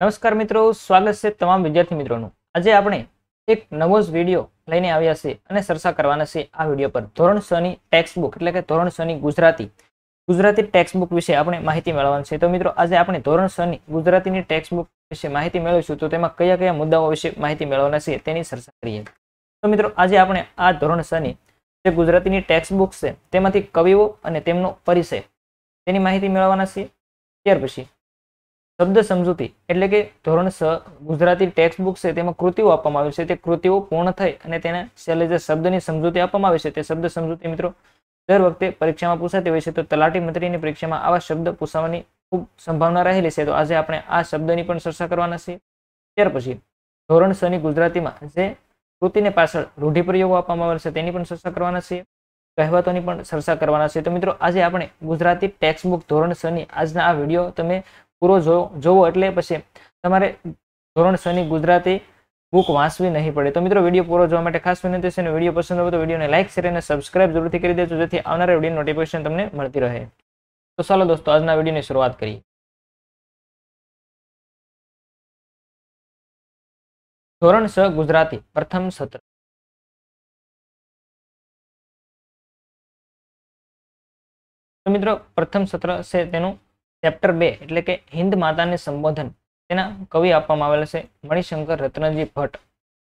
નમસ્કાર મિત્રો સ્વાગત છે તમામ વિદ્યાર્થી મિત્રોનું આજે આપણે એક નવો જ વિડીયો લઈને આવ્યા છે અને ચર્ચા કરવાના છે આ વિડીયો પર ધોરણ છ ની ટેક્સ્ટ એટલે કે ધોરણ છ ની ગુજરાતી ગુજરાતી ટેક્સ્ટબુક વિશે આપણે માહિતી મેળવવાની છે તો મિત્રો આજે આપણે ધોરણ છ ની ગુજરાતીની ટેક્સ્ટ બુક વિશે માહિતી મેળવીશું તો તેમાં કયા કયા મુદ્દાઓ વિશે માહિતી મેળવવાના છે તેની ચર્ચા કરીએ તો મિત્રો આજે આપણે આ ધોરણ છ ની જે ગુજરાતીની ટેક્સ્ટ બુક છે તેમાંથી કવિઓ અને તેમનો પરિચય તેની માહિતી મેળવવાના છે ત્યાર પછી શબ્દ સમજૂતી એટલે કે ધોરણ સ ગુજરાતી ટેક્સ્ટ બુક છે તેમાં કૃતિઓ આપવામાં આવી છે તે કૃતિઓ પૂર્ણ થઈ અને તેને છેલ્લે જે શબ્દની સમજૂતી આપવામાં આવી છે તે શબ્દ સમજૂતી મિત્રો દર વખતે પરીક્ષામાં પૂછાતી હોય છે તો તલાટી મંત્રીની પરીક્ષામાં આવા શબ્દ પૂછવાની ખૂબ સંભાવના રહેલી છે તો આજે આપણે આ શબ્દની પણ ચર્ચા કરવાના છીએ ત્યાર પછી ધોરણ સની ગુજરાતીમાં જે કૃતિને પાછળ રૂઢિપ્રયોગો આપવામાં આવેલ છે તેની પણ ચર્ચા કરવાના છીએ કહેવાતોની પણ ચર્ચા કરવાના છે તો મિત્રો આજે આપણે ગુજરાતી ટેક્સ્ટ બુક ધોરણ સની આજના આ વિડીયો તમે પૂરો જોવો એટલે પછી તમારે ધોરણ છની ગુજરાતી બુક વાંચવી નહીં પડે તો મિત્રો વિડીયો પૂરો જોવા માટે ખાસ વિનંતી છે અને વિડીયો પસંદ આવે તો વિડીયોને લાઇક શેર અને સબસ્ક્રાઇબ જરૂરથી કરી દેજો જેથી આવનારા વિડીયો નોટિફિકેશન તમને મળતી રહે તો ચાલો દોસ્તો આજના વિડીયોની શરૂઆત કરીએ ધોરણ છ ગુજરાતી પ્રથમ સત્ર મિત્રો પ્રથમ સત્ર છે તેનું ચેપ્ટર બે એટલે કે હિન્દ માતાને સંબોધન તેના કવિ આપવામાં આવેલા છે મણિશંકર રત્નજી ભટ્ટ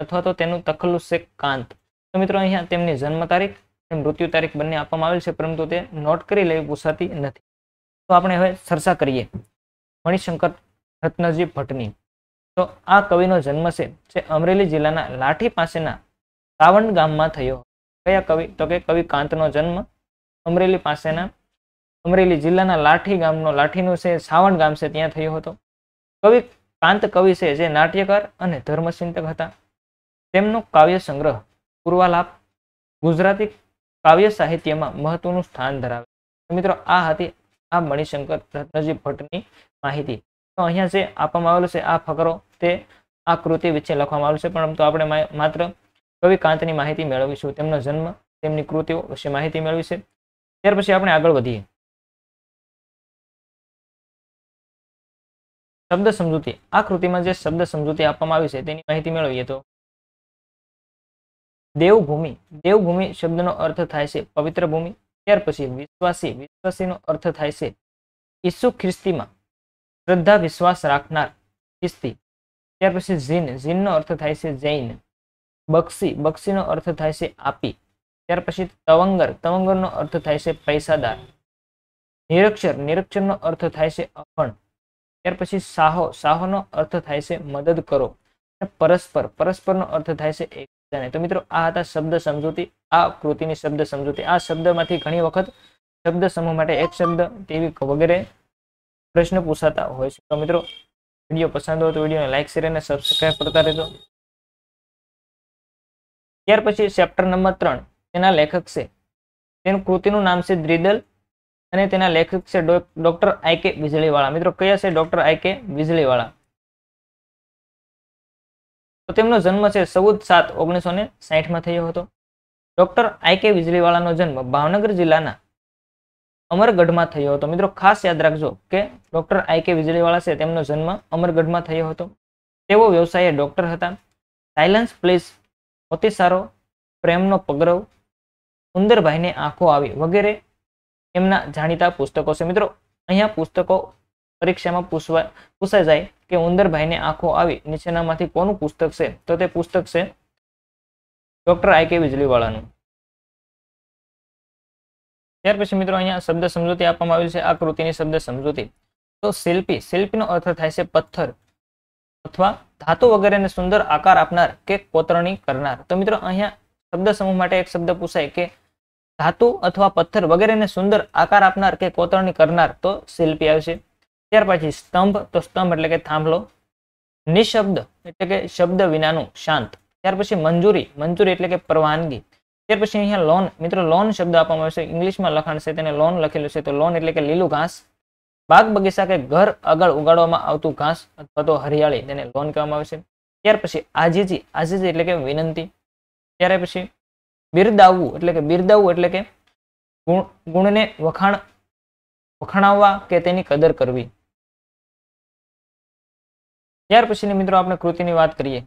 અથવા તો તેનું તખલ્લુ છે કાંત તો મિત્રો અહીંયા તેમની જન્મ તારીખ મૃત્યુ તારીખ બંને આપવામાં આવેલ છે પરંતુ તે નોટ કરી લેવી પૂછાતી નથી તો આપણે હવે ચર્ચા કરીએ મણિશંકર રત્નજી ભટ્ટની તો આ કવિનો જન્મ છે જે અમરેલી જિલ્લાના લાઠી પાસેના સાવણ ગામમાં થયો કયા કવિ તો કે કવિ કાંતનો જન્મ અમરેલી પાસેના અમરેલી જિલ્લાના લાઠી ગામનો લાઠીનું છે સાવણ ગામ છે ત્યાં થયો હતો કવિ કાંત કવિ છે જે નાટ્યકાર અને ધર્મચિંતક હતા તેમનો કાવ્ય સંગ્રહ પૂર્વાલાપ ગુજરાતી કાવ્ય સાહિત્યમાં મહત્વનું સ્થાન ધરાવે છે મિત્રો આ હતી આ મણિશંકર રત્નજી ભટ્ટની માહિતી તો અહીંયા જે આપવામાં આવેલું છે આ ફકરો તે આ કૃતિ વિશે લખવામાં આવેલું છે પણ તો આપણે માત્ર કવિ કાંતની માહિતી મેળવીશું તેમનો જન્મ તેમની કૃતિઓ વિશે માહિતી મેળવીશું ત્યાર પછી આપણે આગળ વધીએ શબ્દ સમજૂતી આ કૃતિમાં જે શબ્દ સમજૂતી આપવામાં આવી છે તેની માહિતી મેળવીએ તો દેવભૂમિ દેવભૂમિ શબ્દનો અર્થ થાય છે પવિત્ર ભૂમિ ત્યાર પછી વિશ્વાસી વિશ્વાસીનો અર્થ થાય છે ઈસુ ખ્રિસ્તીમાં શ્રદ્ધા વિશ્વાસ રાખનાર ખ્રિસ્તી ત્યાર પછી જીન જીનનો અર્થ થાય છે જૈન બક્ષી બક્ષીનો અર્થ થાય છે આપી ત્યાર પછી તવંગર તવંગરનો અર્થ થાય છે પૈસાદાર નિરક્ષર નિરક્ષરનો અર્થ થાય છે અખંડ ત્યાર પછી સાહો સાહોનો અર્થ થાય છે મદદ કરો પરસ્પર પરસ્પરનો અર્થ થાય છે એકબીજાને તો મિત્રો આ હતા શબ્દ સમજૂતી આ કૃતિની શબ્દ સમજૂતી આ શબ્દમાંથી ઘણી વખત શબ્દ સમૂહ માટે એક શબ્દ તેવી વગેરે પ્રશ્ન પૂછાતા હોય છે તો મિત્રો વિડીયો પસંદ હોય તો વિડીયોને લાઇક શેર અને સબસ્ક્રાઇબ કરતા રહેજો ત્યાર પછી ચેપ્ટર નંબર ત્રણ તેના લેખક છે તેનું કૃતિનું નામ છે દ્રિદલ અને તેના લેખક છે ડોક્ટર આઈ વીજળીવાળા મિત્રો કયા છે ડોક્ટર આઈ વીજળીવાળા તો તેમનો જન્મ છે ચૌદ સાત ઓગણીસો ને સાહીઠમાં થયો હતો ડોક્ટર આઈ વીજળીવાળાનો જન્મ ભાવનગર જિલ્લાના અમરગઢમાં થયો હતો મિત્રો ખાસ યાદ રાખજો કે ડોક્ટર આઈ કે વીજળીવાળા છે તેમનો જન્મ અમરગઢમાં થયો હતો તેઓ વ્યવસાયે ડોક્ટર હતા સાયલન્સ પ્લીઝ મોતીસારો પ્રેમનો પગરવ ઉંદરભાઈને આંખો આવી વગેરે એમના જાણીતા પુસ્તકો છે મિત્રો અહીંયા પુસ્તકો પરીક્ષામાં પૂછવા પૂછાઈ જાય કે ઉંદરભાઈને આંખો આવી નીચેનામાંથી કોનું પુસ્તક છે તો તે પુસ્તક છે ડોક્ટર આઈ કે વીજળીવાળાનું ત્યાર પછી મિત્રો અહીંયા શબ્દ સમજૂતી આપવામાં આવેલ છે આ કૃતિની શબ્દ સમજૂતી તો શિલ્પી શિલ્પીનો અર્થ થાય છે પથ્થર અથવા ધાતુ વગેરેને સુંદર આકાર આપનાર કે કોતરણી કરનાર તો મિત્રો અહીંયા શબ્દ સમૂહ માટે એક શબ્દ પૂછાય કે ધાતુ અથવા પથ્થર વગેરેને સુંદર આકાર આપનાર કે કોતરણી કરનાર તો શિલ્પી આવશે ત્યાર પછી સ્તંભ તો સ્તંભ એટલે કે થાંભલો નિશબ્દ એટલે કે શબ્દ વિનાનું શાંત ત્યાર પછી મંજૂરી મંજૂરી એટલે કે પરવાનગી ત્યાર પછી અહીંયા લોન મિત્રો લોન શબ્દ આપવામાં આવ્યો છે ઇંગ્લિશમાં લખાણ છે તેને લોન લખેલું છે તો લોન એટલે કે લીલું ઘાસ બાગ બગીચા કે ઘર આગળ ઉગાડવામાં આવતું ઘાસ અથવા તો હરિયાળી તેને લોન કહેવામાં આવે છે ત્યાર પછી આજીજી આજીજી એટલે કે વિનંતી ત્યારે પછી બિરદાવવું એટલે કે બિરદાવવું એટલે કે ગુણને વખાણ વખાણાવવા કે તેની કદર કરવી ત્યાર પછીની મિત્રો આપણે કૃતિની વાત કરીએ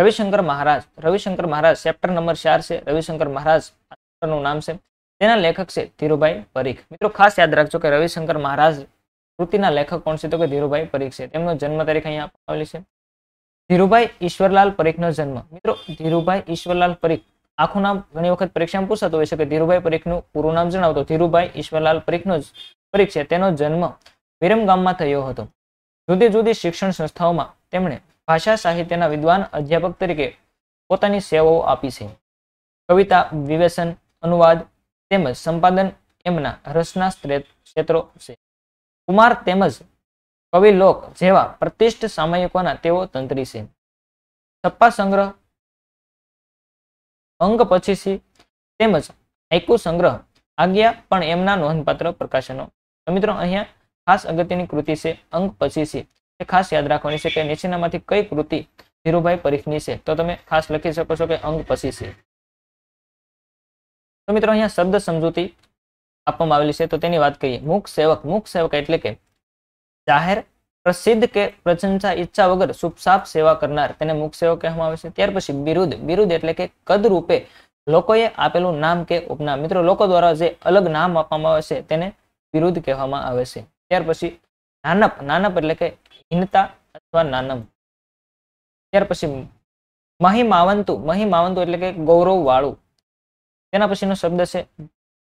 રવિશંકર મહારાજ રવિશંકર મહારાજ ચેપ્ટર નંબર ચાર છે રવિશંકર મહારાજ નું નામ છે તેના લેખક છે ધીરુભાઈ પરીખ મિત્રો ખાસ યાદ રાખજો કે રવિશંકર મહારાજ કૃતિના લેખક કોણ છે તો કે ધીરુભાઈ પરીખ છે તેમનો જન્મ તારીખ અહીંયા આવેલી છે ધીરુભાઈ ઈશ્વરલાલ પરીખનો જન્મ મિત્રો ધીરુભાઈ ઈશ્વરલાલ પરીખ આખું નામ ઘણી વખત પરીક્ષામાં પૂછતો હોય છે કે ધીરુભાઈ પરીખનું પૂરું નામ જણાવતો ધીરુભાઈ ઈશ્વરલાલ પરીખનો જ પરીખ છે તેનો જન્મ વિરમ ગામમાં થયો હતો જુદી જુદી શિક્ષણ સંસ્થાઓમાં તેમણે ભાષા સાહિત્યના વિદ્વાન અધ્યાપક તરીકે પોતાની સેવાઓ આપી છે કવિતા વિવેચન અનુવાદ તેમજ સંપાદન એમના રસના ક્ષેત્રો છે કુમાર તેમજ કવિલોક જેવા પ્રતિષ્ઠ સામયિકોના તેઓ તંત્રી છે છપ્પા સંગ્રહ અંગ પછી તેમજ હાઈકુ સંગ્રહ આજ્ઞા પણ એમના નોંધપાત્ર પ્રકાશનો તો મિત્રો અહીંયા ખાસ અગત્યની કૃતિ છે અંગ પછીસી એ ખાસ યાદ રાખવાની છે કે નીચેનામાંથી કઈ કૃતિ ધીરુભાઈ પરીખની છે તો તમે ખાસ લખી શકો છો કે અંગ પછીસી તો મિત્રો અહીંયા શબ્દ સમજૂતી આપવામાં આવેલી છે તો તેની વાત કરીએ મુખ સેવક મુખ સેવક એટલે કે જાહેર પ્રસિદ્ધ કે પ્રશંસા ઈચ્છા વગર સુપસાપ સેવા કરનાર તેને મુખ સેવો કહેવામાં આવે છે ત્યાર પછી બિરુદ બિરુદ એટલે કે કદરૂપે રૂપે લોકોએ આપેલું નામ કે ઉપનામ મિત્રો લોકો દ્વારા જે અલગ નામ આપવામાં આવે છે તેને બિરુદ કહેવામાં આવે છે ત્યાર પછી નાનપ નાનપ એટલે કે હિનતા અથવા નાનમ ત્યાર પછી માવંતુ મહિમાવંતુ માવંતુ એટલે કે ગૌરવ વાળું તેના પછીનો શબ્દ છે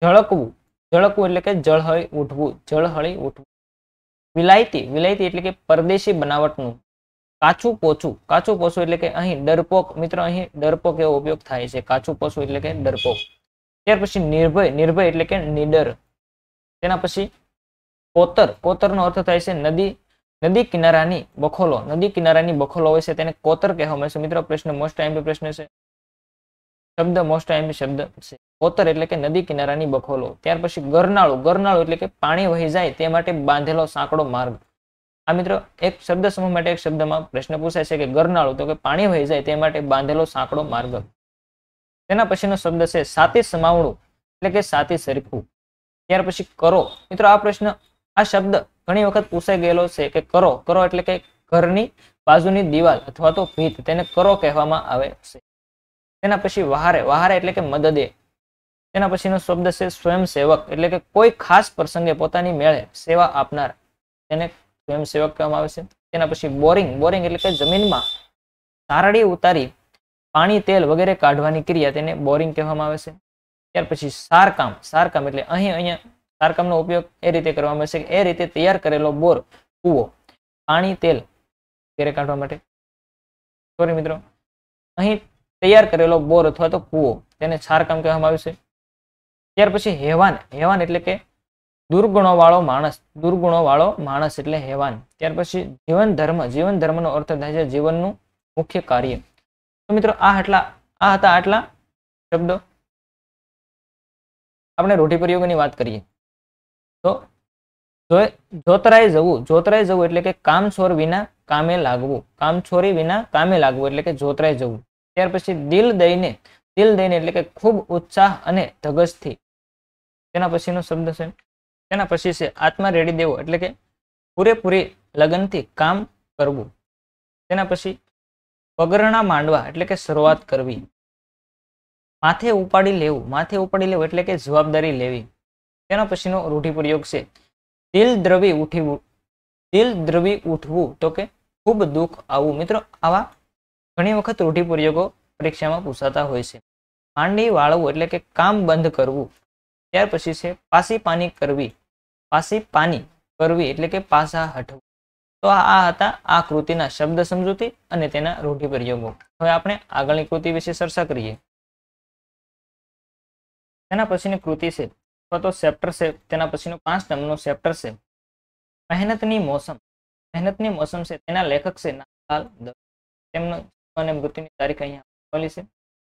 ઝળકવું ઝળકવું એટલે કે જળહળી ઉઠવું જળહળી ઉઠવું વિલાયતી વિલાયતી એટલે કે પરદેશી બનાવટનું કાચું પોચું કાચું પોચું એટલે કે અહીં ડરપોક મિત્રો અહીં ડરપોક એવો ઉપયોગ થાય છે કાચું પોચું એટલે કે ડરપોક ત્યાર પછી નિર્ભય નિર્ભય એટલે કે નિડર તેના પછી કોતર કોતરનો અર્થ થાય છે નદી નદી કિનારાની બખોલો નદી કિનારાની બખોલો હોય છે તેને કોતર કહેવામાં આવે છે મિત્રો પ્રશ્ન મોસ્ટ ટાઈમ પ્રશ્ન છે શબ્દ મોસ્ટ આઈએમપી શબ્દ છે ઓતર એટલે કે નદી કિનારાની બખોલો ત્યાર પછી ગરનાળું ગરનાળું એટલે કે પાણી વહી જાય તે માટે બાંધેલો સાંકડો માર્ગ આ મિત્રો એક શબ્દ સમૂહ માટે એક શબ્દમાં પ્રશ્ન પૂછાય છે કે ગરનાળું તો કે પાણી વહી જાય તે માટે બાંધેલો સાંકડો માર્ગ તેના પછીનો શબ્દ છે સાતી સમાવણું એટલે કે સાતી સરખું ત્યાર પછી કરો મિત્રો આ પ્રશ્ન આ શબ્દ ઘણી વખત પૂછાઈ ગયેલો છે કે કરો કરો એટલે કે ઘરની બાજુની દિવાલ અથવા તો ભીત તેને કરો કહેવામાં આવે છે તેના પછી વહારે વહારે એટલે કે મદદે તેના પછીનો શબ્દ છે સ્વયંસેવક એટલે કે કોઈ ખાસ પ્રસંગે પોતાની મેળે સેવા આપનાર તેને સ્વયંસેવક કહેવામાં આવે છે તેના પછી બોરિંગ બોરિંગ એટલે કે જમીનમાં તારડી ઉતારી પાણી તેલ વગેરે કાઢવાની ક્રિયા તેને બોરિંગ કહેવામાં આવે છે ત્યાર પછી સારકામ સારકામ એટલે અહીં અહીંયા સારકામનો ઉપયોગ એ રીતે કરવામાં આવે છે એ રીતે તૈયાર કરેલો બોર કૂવો પાણી તેલ વગેરે કાઢવા માટે સોરી મિત્રો અહીં તૈયાર કરેલો બોર અથવા તો કુવો તેને છારકામ કહેવામાં આવે છે ત્યાર પછી હેવાન હેવાન એટલે કે દુર્ગુણો વાળો માણસ દુર્ગુણો વાળો માણસ એટલે હેવાન ત્યાર પછી જીવન ધર્મ જીવન ધર્મનો અર્થ થાય છે જીવનનું મુખ્ય કાર્ય તો મિત્રો આ આટલા આ હતા આટલા શબ્દો આપણે રૂઢિ પ્રયોગની વાત કરીએ તો જોતરાય જવું જોતરાય જવું એટલે કે કામ છોર વિના કામે લાગવું કામ છોરી વિના કામે લાગવું એટલે કે જોતરાય જવું ત્યાર પછી દિલ દઈને દિલ દઈને એટલે કે ખૂબ ઉત્સાહ અને ધગસથી તેના પછીનો શબ્દ છે તેના પછી છે આત્મા રેડી દેવો એટલે કે પૂરેપૂરી લગનથી કામ કરવું તેના પછી પગરણા માંડવા એટલે કે શરૂઆત કરવી માથે ઉપાડી લેવું માથે ઉપાડી લેવું એટલે કે જવાબદારી લેવી તેના પછીનો રૂઢિપ્રયોગ છે દિલ દ્રવી ઉઠવું દિલ દ્રવી ઉઠવું તો કે ખૂબ દુઃખ આવું મિત્રો આવા ઘણી વખત રૂઢિપ્રયોગો પરીક્ષામાં પૂછાતા હોય છે માંડી વાળવું એટલે કે કામ બંધ કરવું ત્યાર પછી છે પાસી પાની કરવી પાસી પાની કરવી એટલે કે પાસા હટવું તો આ હતા આ કૃતિના શબ્દ સમજૂતી અને તેના રૂઢિપ્રયોગો હવે આપણે આગળની કૃતિ વિશે ચર્ચા કરીએ તેના પછીની કૃતિ છે અથવા તો ચેપ્ટર છે તેના પછીનો પાંચ નંબરનો ચેપ્ટર છે મહેનતની મોસમ મહેનતની મોસમ છે તેના લેખક છે નાગલાલ તેમનો અને મૃત્યુની તારીખ અહીંયા છે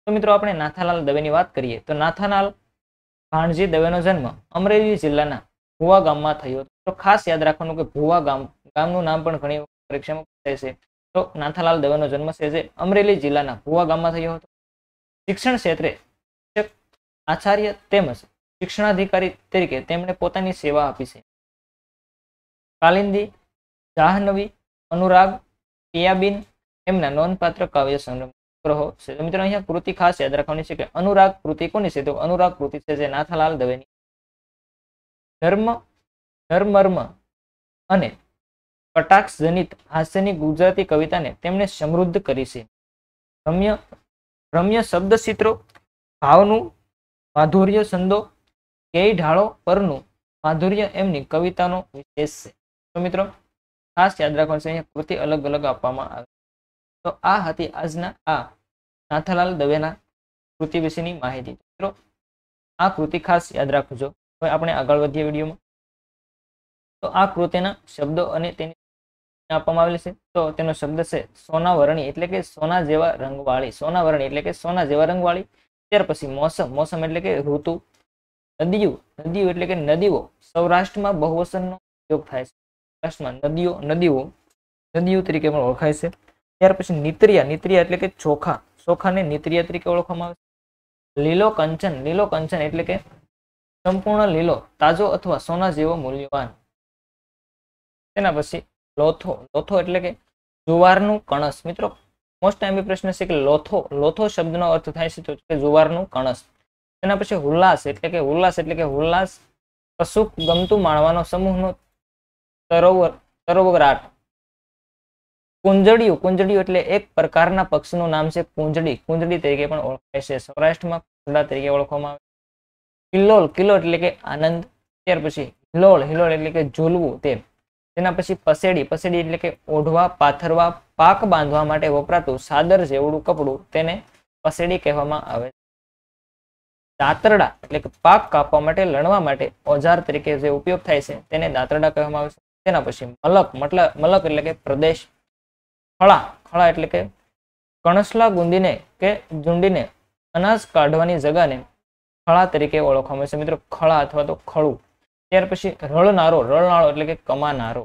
તો મિત્રો આપણે નાથાલાલ દવેની વાત કરીએ તો નાથાલાલ ભાણજી દવેનો જન્મ અમરેલી જિલ્લાના ભુવા ગામમાં થયો તો ખાસ યાદ રાખવાનું કે ભુવા ગામ ગામનું નામ પણ ઘણી પરીક્ષામાં પૂછાય છે તો નાથાલાલ દવેનો જન્મ છે જે અમરેલી જિલ્લાના ભુવા ગામમાં થયો હતો શિક્ષણ ક્ષેત્રે આચાર્ય તેમજ શિક્ષણાધિકારી તરીકે તેમણે પોતાની સેવા આપી છે કાલિંદી જાહનવી અનુરાગ પિયાબીન એમના નોંધપાત્ર કાવ્ય સંગ્રહ ગ્રહો છે તો મિત્રો અહીંયા કૃતિ ખાસ યાદ રાખવાની છે કે અનુરાગ કૃતિ કોની છે તો અનુરાગ કૃતિ છે જે નાથાલાલ દવેની ધર્મ ધર્મર્મ અને કટાક્ષ જનિત હાસ્યની ગુજરાતી કવિતાને તેમણે સમૃદ્ધ કરી છે રમ્ય રમ્ય શબ્દચિત્રો ભાવનું માધુર્ય સંદો કેય ઢાળો પરનું માધુર્ય એમની કવિતાનો વિશેષ છે તો મિત્રો ખાસ યાદ રાખવાનું છે અહીંયા કૃતિ અલગ અલગ આપવામાં આવે તો આ હતી આજના આ નાથાલાલ દવેના કૃતિ વિશેની માહિતી મિત્રો આ કૃતિ ખાસ યાદ રાખજો હવે આપણે આગળ વધીએ વિડીયોમાં તો આ કૃતિના શબ્દો અને તેની આપવામાં આવેલી છે તો તેનો શબ્દ છે સોનાવરણી એટલે કે સોના જેવા રંગવાળી સોનાવરણી એટલે કે સોના જેવા રંગવાળી ત્યાર પછી મોસમ મોસમ એટલે કે ઋતુ નદીઓ નદીઓ એટલે કે નદીઓ સૌરાષ્ટ્રમાં બહુવસનનો ઉપયોગ થાય છે સૌરાષ્ટ્રમાં નદીઓ નદીઓ નદીઓ તરીકે પણ ઓળખાય છે ત્યાર પછી નિત્રિયા નિત્રિયા એટલે કે ચોખા ચોખાને નિત્રિયા તરીકે ઓળખવામાં આવે છે લીલો કંચન લીલો કંચન એટલે કે સંપૂર્ણ લીલો તાજો અથવા સોના જેવો મૂલ્યવાન તેના પછી લોથો લોથો એટલે કે જુવારનું કણસ મિત્રો મોસ્ટ ટાઈમ એ પ્રશ્ન છે કે લોથો લોથો શબ્દનો અર્થ થાય છે તો જુવારનું કણસ તેના પછી ઉલ્લાસ એટલે કે ઉલ્લાસ એટલે કે ઉલ્લાસ કશુંક ગમતું માણવાનો સમૂહનો સરોવર તરોવરાટ કુંજડિયું કુંજડિયું એટલે એક પ્રકારના પક્ષીનું નામ છે કુંજડી કુંજડી તરીકે પણ ઓળખાય છે સૌરાષ્ટ્રમાં કુંડા તરીકે ઓળખવામાં આવે કિલ્લોલ કિલ્લો એટલે કે આનંદ ત્યાર પછી હિલોળ હિલોળ એટલે કે ઝૂલવું તે તેના પછી પસેડી પસેડી એટલે કે ઓઢવા પાથરવા પાક બાંધવા માટે વપરાતું સાદર જેવડું કપડું તેને પસેડી કહેવામાં આવે દાંતરડા એટલે કે પાક કાપવા માટે લણવા માટે ઓજાર તરીકે જે ઉપયોગ થાય છે તેને દાંતરડા કહેવામાં આવે છે તેના પછી મલક મતલબ મલક એટલે કે પ્રદેશ ખળા ખળા એટલે કે કણસલા ગુંદીને કે ઝુંડીને અનાજ કાઢવાની જગાને ખળા તરીકે ઓળખવામાં આવે છે મિત્રો ખળા અથવા તો ખળું ત્યાર પછી રળનારો રળનાળો એટલે કે કમાનારો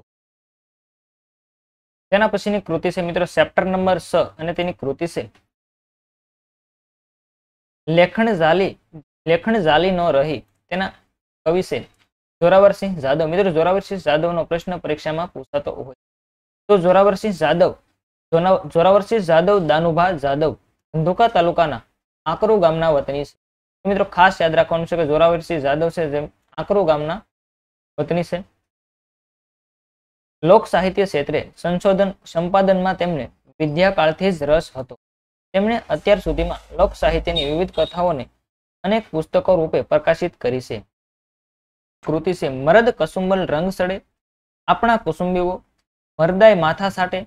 તેના પછીની કૃતિ છે મિત્રો સેપ્ટર નંબર સ અને તેની કૃતિ છે લેખણ જાલી લેખણ જાલી ન રહી તેના કવિ છે જોરાવરસિંહ જાદવ મિત્રો જોરાવરસિંહ જાદવનો પ્રશ્ન પરીક્ષામાં પૂછાતો હોય તો જોરાવરસિંહ જાદવ જોરાવરસિંહ જાદવ દાનુભા જાદવ ધંધુકા તાલુકાના આકરુ ગામના વતની છે મિત્રો ખાસ યાદ રાખવાનું છે કે જોરાવરસિંહ જાદવ છે જેમ આકરુ ગામના વતની છે લોક સાહિત્ય ક્ષેત્રે સંશોધન સંપાદનમાં તેમને વિદ્યાકાળથી જ રસ હતો તેમણે અત્યાર સુધીમાં લોક સાહિત્યની વિવિધ કથાઓને અનેક પુસ્તકો રૂપે પ્રકાશિત કરી છે કૃતિ છે મરદ કસુંબલ રંગ સડે આપણા કુસુંબીઓ મરદાય માથા સાટે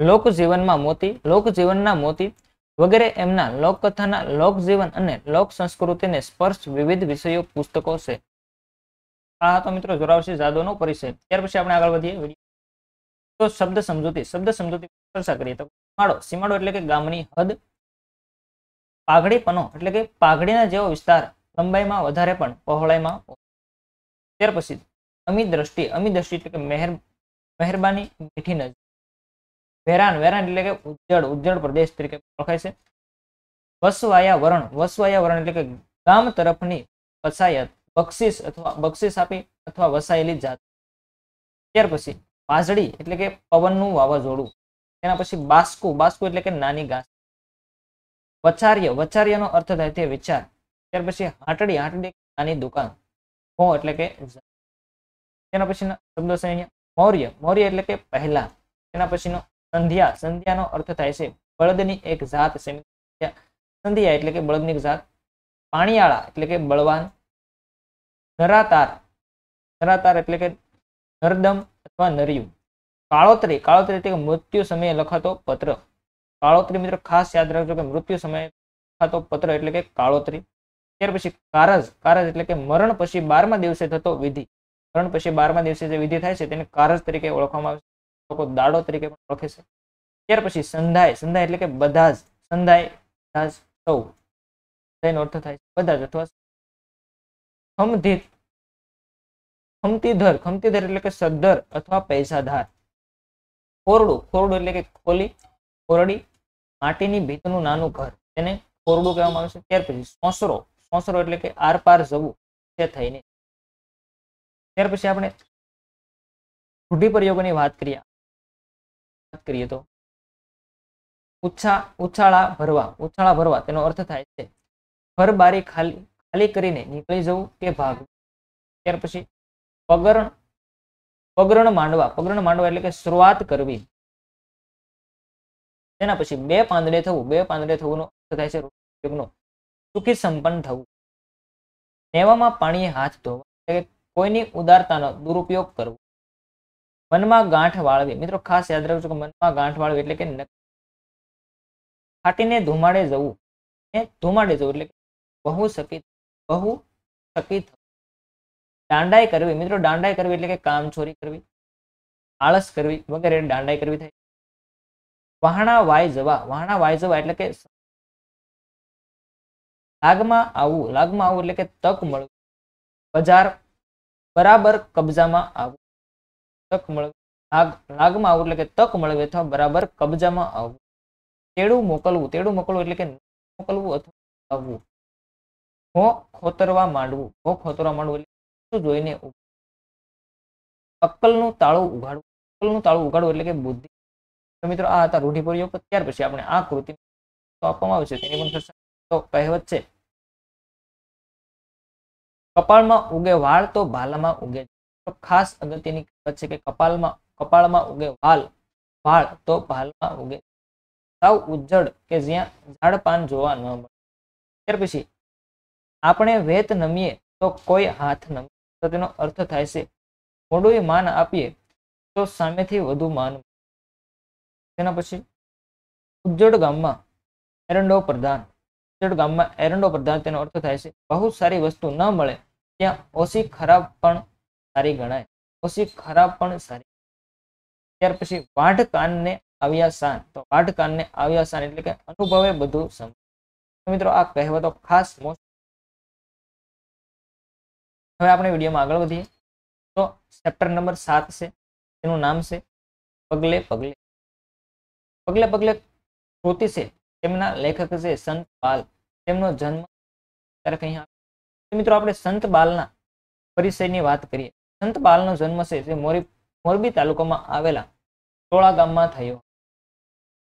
લોકજીવનમાં મોતી લોકજીવનના મોતી વગેરે એમના લોક લોકકથાના લોકજીવન અને લોક સંસ્કૃતિને સ્પર્શ વિવિધ વિષયો પુસ્તકો છે આ તો મિત્રો જોરાવસિંહ જાદવનો પરિચય ત્યાર પછી આપણે આગળ વધીએ તો શબ્દ સમજૂતી શબ્દ સમજૂતી ચર્ચા કરીએ તો સીમાડો સીમાડો એટલે કે ગામની હદ પાઘડીપનો એટલે કે પાઘડીના જેવો વિસ્તાર લંબાઈમાં વધારે પણ પહોળાઈમાં ત્યાર પછી અમી દ્રષ્ટિ અમી દ્રષ્ટિ એટલે કે મહેર મહેરબાની મીઠી નજર વેરાન વેરાન એટલે કે ઉજ્જડ ઉજ્જડ પ્રદેશ તરીકે ઓળખાય છે વસવાયા વરણ વસવાયા વરણ એટલે કે ગામ તરફની વસાયત બક્ષિસ અથવા બક્ષિસ આપી અથવા વસાયેલી જાત ત્યાર પછી વાજળી એટલે કે પવનનું વાવાઝોડું તેના પછી બાસ્કુ બાસ્કુ એટલે કે નાની ઘાસ વચાર્ય વચાર્યનો અર્થ થાય છે વિચાર ત્યાર પછી હાટડી હાટડી નાની દુકાન હો એટલે કે તેના પછીના શબ્દો છે અહીંયા મૌર્ય મૌર્ય એટલે કે પહેલા તેના પછીનો સંધ્યા સંધ્યાનો અર્થ થાય છે બળદની એક જાત છે સંધ્યા એટલે કે બળદની જાત પાણીયાળા એટલે કે બળવાન નરાતાર નરાતાર એટલે કે નરદમ અથવા નરિયું કાળોતરી કાળોતરી એટલે કે મૃત્યુ સમયે લખાતો પત્ર કાળોતરી મિત્રો ખાસ યાદ રાખજો કે મૃત્યુ સમયે લખાતો પત્ર એટલે કે કાળોતરી ત્યાર પછી કારજ કારજ એટલે કે મરણ પછી બારમા દિવસે થતો વિધિ મરણ પછી બારમા દિવસે જે વિધિ થાય છે તેને કારજ તરીકે ઓળખવામાં આવે છે લોકો દાડો તરીકે પણ ઓળખે છે ત્યાર પછી સંધાય સંધાય એટલે કે બધા જ સંધાય સૌ તેનો અર્થ થાય બધા જ અથવા ખમધિત ખમતીધર ખમતીધર એટલે કે સદ્ધર અથવા પૈસાધાર ખોરડું ખોરડું એટલે કે ખોલી ખોરડી માટીની ભીતનું નાનું ઘર એને ખોરડું કહેવામાં આવે છે ત્યાર પછી સોસરો સોસરો એટલે કે આરપાર જવું તે થઈને ત્યાર પછી આપણે રૂઢિપ્રયોગોની વાત કરીએ કરીએ તો ઉછા ઉછાળા ભરવા ઉછાળા ભરવા તેનો અર્થ થાય છે ઘરબારી ખાલી ખાલી કરીને નીકળી જવું કે ભાગ ત્યાર પછી પગરણ પગરણ માંડવા પગરણ માંડવા એટલે કે શરૂઆત કરવી તેના પછી બે પાંદડે થવું બે પાંદડે થવું અર્થ થાય છે સુખી સંપન્ન થવું નેવામાં પાણીએ હાથ ધોવા એટલે કોઈની ઉદારતાનો દુરુપયોગ કરવો મનમાં ગાંઠ વાળવી મિત્રો ખાસ યાદ રાખજો કે મનમાં ગાંઠ વાળવી એટલે કે ફાટીને ધુમાડે જવું ધુમાડે જવું એટલે બહુ સકી બહુ સકી દાંડાઈ કરવી મિત્રો દાંડાઈ કરવી એટલે કે કામચોરી કરવી આળસ કરવી વગેરે દાંડાઈ કરવી થાય વહાણા વાય જવા વહાણા વાય જવા એટલે કે લાગમાં આવું લાગમાં આવું એટલે કે તક મળવું બજાર બરાબર કબજામાં આવવું તક મળવે લાગ લાગમાં આવવું એટલે કે તક મળવે અથવા બરાબર કબજામાં આવવું તેડું મોકલવું તેડું મોકલવું એટલે કે મોકલવું અથવા આવવું હો ખોતરવા માંડવું હો ખોતરવા માંડવું એટલે જોઈને અક્કલનું તાળું ઉઘાડવું અક્કલનું તાળું ઉઘાડવું એટલે કે બુદ્ધિ તો મિત્રો આ હતા રૂઢિપ્રયોગ ત્યાર પછી આપણે આ કૃતિ આપવામાં આવે છે તેની પણ તો કહેવત છે કપાળમાં ઉગે વાળ તો ભાલામાં ઉગે તો ખાસ અગત્યની કહેવત છે કે કપાળમાં કપાળમાં ઉગે વાલ વાળ તો ભાલમાં ઉગે સાવ ઉજ્જડ કે જ્યાં ઝાડ પાન જોવા ન મળે ત્યાર પછી આપણે વેત નમીએ તો કોઈ હાથ નમે તો તેનો અર્થ થાય છે મોડું માન આપીએ તો સામેથી વધુ માન તેના પછી ઉજ્જડ ગામમાં એરંડો પ્રધાન ઉજ્જડ ગામમાં એરંડો પ્રધાન તેનો અર્થ થાય છે બહુ સારી વસ્તુ ન મળે ત્યાં ઓછી ખરાબ પણ સારી ગણાય ઓછી ખરાબ પણ સારી ત્યાર પછી વાઢ કાનને આવ્યા શાન તો વાઢ કાનને આવ્યા શાન એટલે કે અનુભવે બધું સમજ મિત્રો આ કહેવતો ખાસ હવે આપણે વિડીયોમાં આગળ વધીએ તો ચેપ્ટર નંબર સાત છે તેનું નામ છે પગલે પગલે પગલે પગલે કૃતિ છે તેમના લેખક છે સંત બાલ તેમનો જન્મ ત્યારે કહી મિત્રો આપણે સંત બાલના પરિચયની વાત કરીએ સંતપાલનો જન્મ છે જે મોરી મોરબી તાલુકામાં આવેલા ટોળા ગામમાં થયો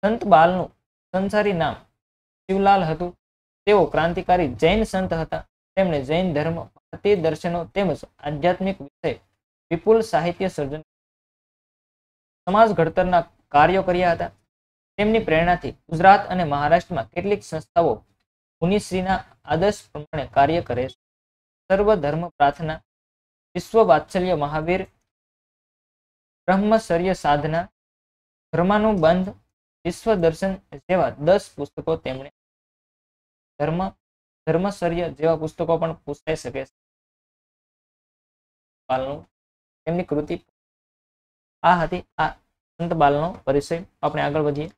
સંતબાલનું સંસારી નામ શિવલાલ હતું તેઓ ક્રાંતિકારી જૈન સંત હતા તેમણે જૈન ધર્મ ભારતીય દર્શનો તેમજ આધ્યાત્મિક વિષય વિપુલ સાહિત્ય સર્જન સમાજ ઘડતરના કાર્યો કર્યા હતા તેમની પ્રેરણાથી ગુજરાત અને મહારાષ્ટ્રમાં કેટલીક સંસ્થાઓ મુનિશ્રીના આદર્શ પ્રમાણે કાર્ય કરે છે સર્વ ધર્મ પ્રાર્થના વિશ્વ વાત્સલ્ય મહાવીર બ્રહ્મચર્ય સાધના ધર્માનું વિશ્વ દર્શન જેવા દસ પુસ્તકો તેમણે ધર્મ ધર્મચર્ય જેવા પુસ્તકો પણ પૂછાઈ શકે છે બાલનું તેમની કૃતિ આ હતી આ સંત બાલનો પરિચય આપણે આગળ વધીએ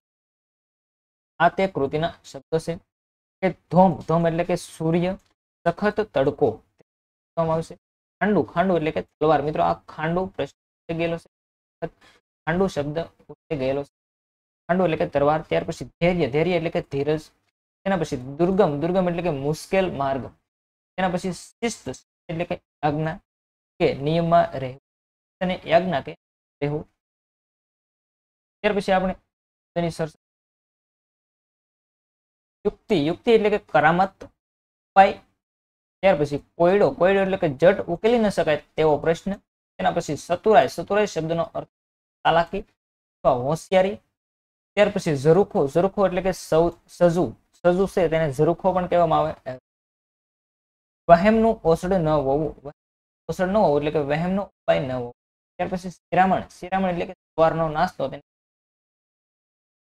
આ તે કૃતિના શબ્દો છે કે ધોમ ધોમ એટલે કે સૂર્ય સખત તડકો આવશે ખાંડુ ખાંડુ એટલે કે તલવાર મિત્રો આ ખાંડુ પ્રશ્ન ગયેલો છે ખાંડુ શબ્દ ગયેલો છે ખાંડુ એટલે કે તલવાર ત્યાર પછી ધૈર્ય ધૈર્ય એટલે કે ધીરજ તેના પછી દુર્ગમ દુર્ગમ એટલે કે મુશ્કેલ માર્ગ તેના પછી શિસ્ત એટલે કે આજ્ઞા કે નિયમમાં રહેવું અને આજ્ઞા કે રહેવું ત્યાર પછી આપણે તેની સર યુક્તિ યુક્તિ એટલે કે કરામત ઉપાય ત્યાર પછી કોયડો કોયડો એટલે કે જટ ઉકેલી ન શકાય તેવો પ્રશ્ન તેના પછી સતુરાય સતુરાય શબ્દનો અર્થ તાલાકી અથવા હોશિયારી ત્યાર પછી ઝરૂખો ઝરૂખો એટલે કે સજુ સજુ છે તેને ઝરૂખો પણ કહેવામાં આવે વહેમનું ઓસડ ન હોવું ઓસડ ન હોવું એટલે કે વહેમનો ઉપાય ન હોવો ત્યાર પછી શિરામણ શિરામણ એટલે કે સવારનો નાસ્તો તેને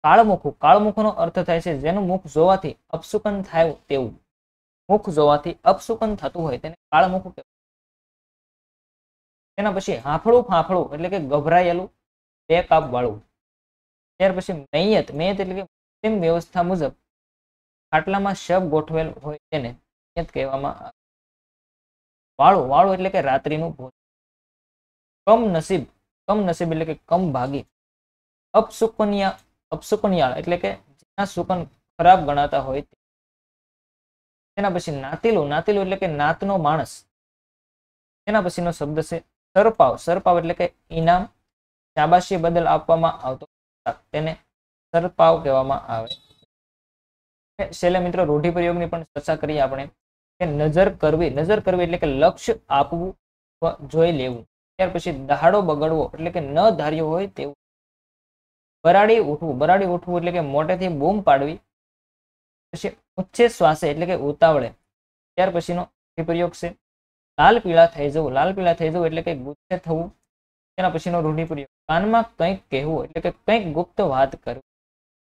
કાળમુખું કાળમુખુનો અર્થ થાય છે જેનું મુખ જોવાથી અપસુકન થાય તેવું મુખ જોવાથી અપસુકન થતું હોય તેને કાળમુખ કહેવાય તેના પછી હાંફળું ફાંફળું એટલે કે ગભરાયેલું બે કાપ વાળું ત્યાર પછી મૈયત મૈયત એટલે કે મુસ્લિમ વ્યવસ્થા મુજબ ખાટલામાં શબ ગોઠવેલ હોય તેને મૈયત કહેવામાં આવે વાળું વાળું એટલે કે રાત્રિનું ભોજન કમ નસીબ કમ નસીબ એટલે કે કમ ભાગી અપસુકન્યા અપસુકન્યાળ એટલે કે જેના સુકન ખરાબ ગણાતા હોય તે એના પછી નાતીલું નાતીલું એટલે કે નાતનો માણસ એના પછીનો શબ્દ છે સરપાવ સરપાવ એટલે કે ઇનામ શાબાશી બદલ આપવામાં આવતો તેને સરપાવ કહેવામાં આવે છેલ્લે મિત્રો રૂઢિ પ્રયોગની પણ ચર્ચા કરી આપણે કે નજર કરવી નજર કરવી એટલે કે લક્ષ્ય આપવું જોઈ લેવું ત્યાર પછી દહાડો બગડવો એટલે કે ન ધાર્યો હોય તેવું બરાડી ઉઠવું બરાડી ઉઠવું એટલે કે મોટેથી બૂમ પાડવી પછી ઉચ્છે શ્વાસે એટલે કે ઉતાવળે ત્યાર પછીનો રૂઢિપ્રયોગ છે લાલ પીળા થઈ જવું લાલ પીળા થઈ જવું એટલે કે ગુસ્સે થવું તેના પછીનો રૂઢિપ્રયોગ કાનમાં કંઈક કહેવું એટલે કે કંઈક ગુપ્ત વાત કરવી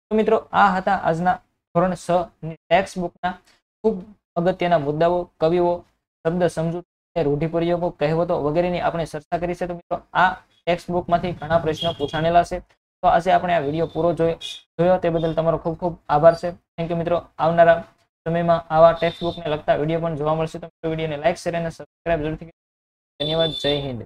તો મિત્રો આ હતા આજના ધોરણ છ ની ટેક્સ્ટ બુકના ખૂબ અગત્યના મુદ્દાઓ કવિઓ શબ્દ સમજૂતી રૂઢિપ્રયોગો કહેવતો વગેરેની આપણે ચર્ચા કરી છે તો મિત્રો આ ટેક્સ્ટ બુકમાંથી ઘણા પ્રશ્નો પૂછાણેલા છે તો આજે આપણે આ વિડીયો પૂરો જોયો જોયો તે બદલ તમારો ખૂબ ખૂબ આભાર છે થેન્ક યુ મિત્રો આવનારા સમયમાં આવા ટેક્સ્ટ બુકને લગતા વિડીયો પણ જોવા મળશે તો વિડીયોને લાઇક શેર અને સબસ્ક્રાઇબ જરૂરથી ધન્યવાદ જય હિન્દ